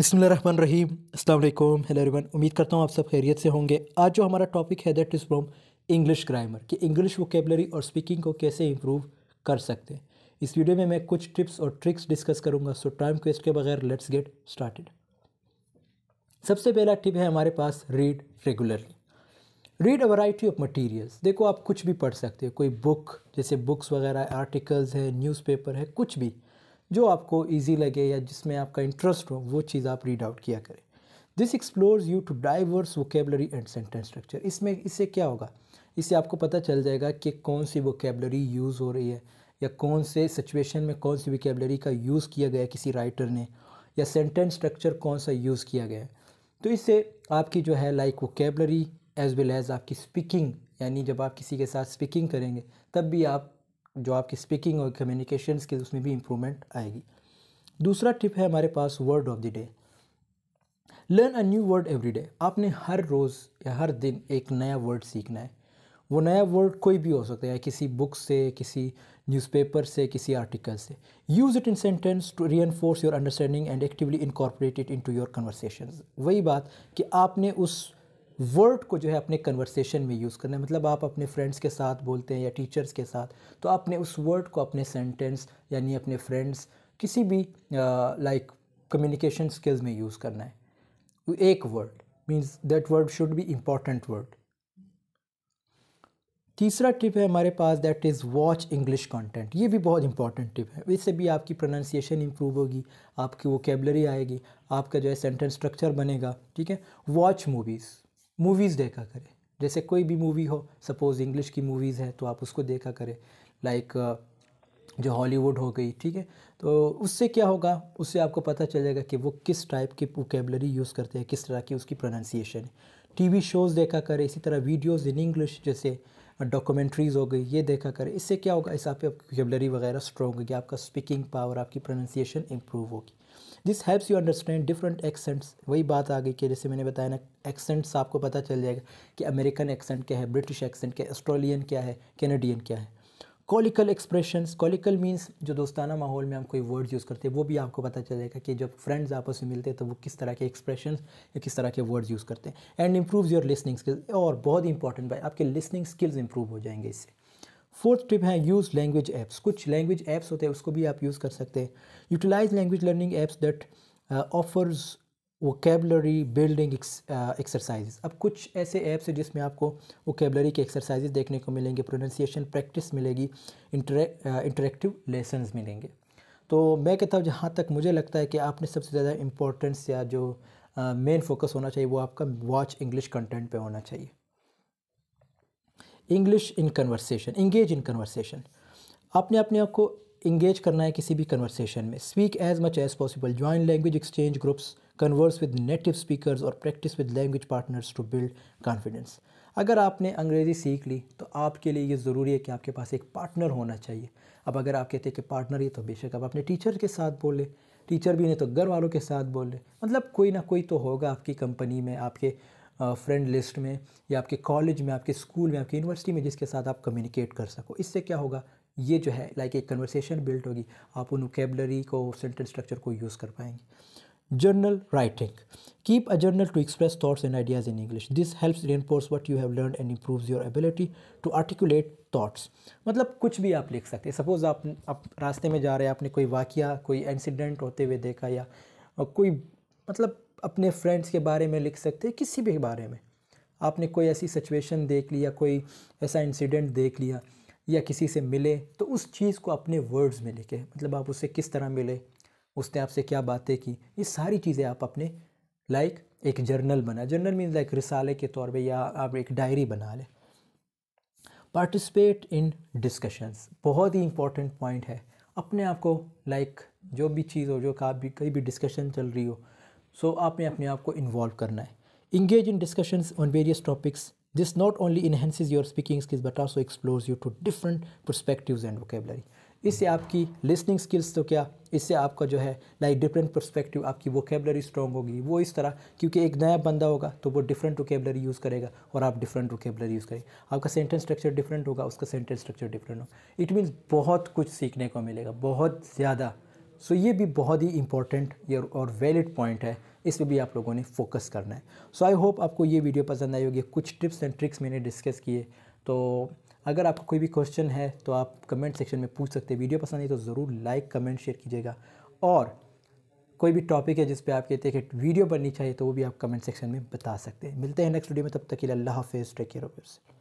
बसमान रहीम अल्लाम hello everyone उम्मीद करता हूँ आप सब खैरियत से होंगे आज जो हमारा टॉपिक है that is from English grammar कि इंग्लिश वोकेबलरी और स्पीकिंग को कैसे इम्प्रूव कर सकते हैं इस वीडियो में मैं कुछ टिप्स और ट्रिक्स डिस्कस करूँगा सो टाइम क्वेस्ट के बगैर लेट्स गेट स्टार्टेड सबसे पहला टिप है हमारे पास read regularly read a variety of materials देखो आप कुछ भी पढ़ सकते हो कोई बुक जैसे बुक्स वगैरह आर्टिकल्स हैं न्यूज़पेपर है कुछ भी जो आपको ईजी लगे या जिसमें आपका इंटरेस्ट हो वो चीज़ आप रीड आउट किया करें this explores you to diverse vocabulary and sentence structure इसमें इससे क्या होगा इससे आपको पता चल जाएगा कि कौन सी वोकेबलरी यूज़ हो रही है या कौन से सिचुएशन में कौन सी वोकेबलरी का यूज़ किया गया किसी राइटर ने या सेंटेंस स्ट्रक्चर कौन सा यूज़ किया गया है तो इससे आपकी जो है like vocabulary as well as आपकी स्पीकिंग यानी जब आप किसी के साथ स्पीकिंग करेंगे तब भी आप जो आपकी स्पीकिंग और कम्युनिकेशन स्किल्स उसमें भी इम्प्रूवमेंट आएगी दूसरा टिप है हमारे पास word of the day learn a new word every day आपने हर रोज़ या हर दिन एक नया वर्ड सीखना है वो नया वर्ड कोई भी हो सकता है किसी बुक से किसी न्यूज़पेपर से किसी आर्टिकल से use it in sentence to reinforce your understanding and actively incorporate it into your conversation वही बात कि आपने उस वर्ड को जो है अपने कन्वर्सेशन में यूज़ करना है मतलब आप अपने फ्रेंड्स के साथ बोलते हैं या टीचर्स के साथ तो आपने उस वर्ड को अपने सेंटेंस यानी अपने फ्रेंड्स किसी भी लाइक कम्युनिकेशन स्किल्स में यूज़ करना है एक word means that word should be important word तीसरा टिप है हमारे पास that is watch English content ये भी बहुत इंपॉर्टेंट टिप है इससे भी आपकी प्रोनाउंसिएशन इंप्रूव होगी आपकी वोकेबलरी आएगी आपका जो है सेंटेंस स्ट्रक्चर बनेगा ठीक है वॉच मूवीज़ मूवीज़ देखा करें जैसे कोई भी मूवी हो सपोज़ इंग्लिश की मूवीज़ है तो आप उसको देखा करें लाइक जो हॉलीवुड हो गई ठीक है तो उससे क्या होगा उससे आपको पता चलेगा जाएगा कि वो किस टाइप की वोकेबलरी यूज़ करते हैं किस तरह की उसकी प्रोनाउंसिएशन है टी वी शोज़ देखा करें इसी तरह वीडियोज़ इन इंग्लिश जैसे डॉक्यूमेंट्रीज़ हो गई ये देखा करें इससे क्या होगा इससे आपकी वोकेबलरी वगैरह स्ट्रॉग होगी आपका स्पीकिंग पावर आपकी प्रोनंसिएशन इम्प्रूव होगी this helps you understand different accents वही बात आ गई कि जैसे मैंने बताया ना एक्सेंट्स आपको पता चल जाएगा कि अमेरिकन एक्सेंट क्या है ब्रिटिश एक्सेंट क्या है ऑस्ट्रेलियन क्या है कैनेडियन क्या है कॉलिकल एक्सप्रेशंस कॉलिकल मीन्स जो दोस्ताना माहौल में हम कोई वर्ड यूज़ करते हैं वो भी आपको पता चलेगा कि जब फ्रेंड्स आपस में मिलते हैं तो वो किस तरह के एक्सप्रेशन या किस तरह के वर्ड्स यूज़ करते हैं and improve your listening skills और बहुत इंपॉर्टेंट भाई आपके लिसनिंग स्किल्स इंप्रूव हो जाएंगे इससे फोर्थ टिप है यूज़ लैंग्वेज ऐप्स कुछ लैंग्वेज ऐप्स होते हैं उसको भी आप यूज़ कर सकते हैं utilize language learning apps that offers vocabulary building exercise अब कुछ ऐसे ऐप्स हैं जिसमें आपको वोकेबलरी के एक्सरसाइजेज देखने को मिलेंगे प्रोनंसिएशन प्रैक्टिस मिलेगी इंटरेक्टिव लेसन uh, मिलेंगे तो मैं कहता हूँ जहाँ तक मुझे लगता है कि आपने सबसे ज़्यादा इम्पोर्टेंस या जो मेन uh, फोकस होना चाहिए वो आपका वॉच इंग्लिश कंटेंट पे होना चाहिए English in conversation engage in conversation आपने अपने आप को इंगेज करना है किसी भी कन्वर्सेशन में speak as much as possible join language exchange groups converse with native speakers और practice with language partners to build confidence अगर आपने अंग्रेज़ी सीख ली तो आपके लिए ये ज़रूरी है कि आपके पास एक पार्टनर होना चाहिए अब अगर आप कहते हैं कि पार्टनर ही तो बेशक आप अपने टीचर के साथ बोले टीचर भी नहीं तो घर वालों के साथ बोले मतलब कोई ना कोई तो होगा आपकी कंपनी में आपके फ्रेंड लिस्ट में या आपके कॉलेज में आपके स्कूल में आपकी यूनिवर्सिटी में जिसके साथ आप कम्युनिकेट कर सको इससे क्या होगा ये जो है लाइक एक कन्वर्सेशन बिल्ट होगी आप उन वोकेबलरी को सेंटेंस स्ट्रक्चर को यूज़ कर पाएंगे Journal writing. Keep a journal to express thoughts and ideas in English. This helps reinforce what you have learned and improves your ability to articulate thoughts. मतलब कुछ भी आप लिख सकते हैं सपोज़ आप आप रास्ते में जा रहे हैं आपने कोई वाक़ा कोई इंसिडेंट होते हुए देखा या कोई मतलब अपने फ्रेंड्स के बारे में लिख सकते हैं किसी भी बारे में आपने कोई ऐसी सिचुएशन देख लिया कोई ऐसा इंसिडेंट देख लिया या किसी से मिले तो उस चीज़ को अपने वर्ड्स में लिखे मतलब आप उससे किस तरह मिले उसने आपसे क्या बातें की ये सारी चीज़ें आप अपने लाइक एक जर्नल बना जर्नल मीन लाइक रिसाले के तौर पे या आप एक डायरी बना लें पार्टिसिपेट इन डिस्कशंस बहुत ही इंपॉर्टेंट पॉइंट है अपने आप को लाइक like, जो भी चीज़ हो जो का भी कहीं भी डिस्कशन चल रही हो सो so आपने अपने आप को इन्वॉल्व करना है engage in discussions on various topics this not only enhances your speaking skills but also explores you to different perspective and vocabulary इससे आपकी लिसनिंग स्किल्स तो क्या इससे आपका जो है लाइक डिफरेंट परस्पेक्टिव आपकी वोकेबलरी स्ट्रॉन्ग होगी वो इस तरह क्योंकि एक नया बंदा होगा तो वो डिफरेंट वोकेबलरी यूज़ करेगा और आप डिफरेंट वोकेबलरी यूज़ करेंगे आपका सेंटेंस स्ट्रक्चर डिफरेंट होगा उसका सेंटेंस स्ट्रक्चर डिफरेंट होगा इट मीन्स बहुत कुछ सीखने को मिलेगा बहुत ज़्यादा सो so, ये भी बहुत ही इंपॉर्टेंट और वैलिड पॉइंट है इस पर भी आप लोगों ने फोकस करना है सो आई होप आपको ये वीडियो पसंद आई होगी कुछ टिप्स एंड ट्रिक्स मैंने डिस्कस किए तो अगर आपका कोई भी क्वेश्चन है तो आप कमेंट सेक्शन में पूछ सकते हैं वीडियो पसंद आई तो ज़रूर लाइक कमेंट शेयर कीजिएगा और कोई भी टॉपिक है जिस पे आप कहते हैं कि वीडियो बननी चाहिए तो वो भी आप कमेंट सेक्शन में बता सकते हैं मिलते हैं नेक्स्ट वीडियो में तब तक के लिए अल्लाह हाफिज़ टेक केयर ऑफ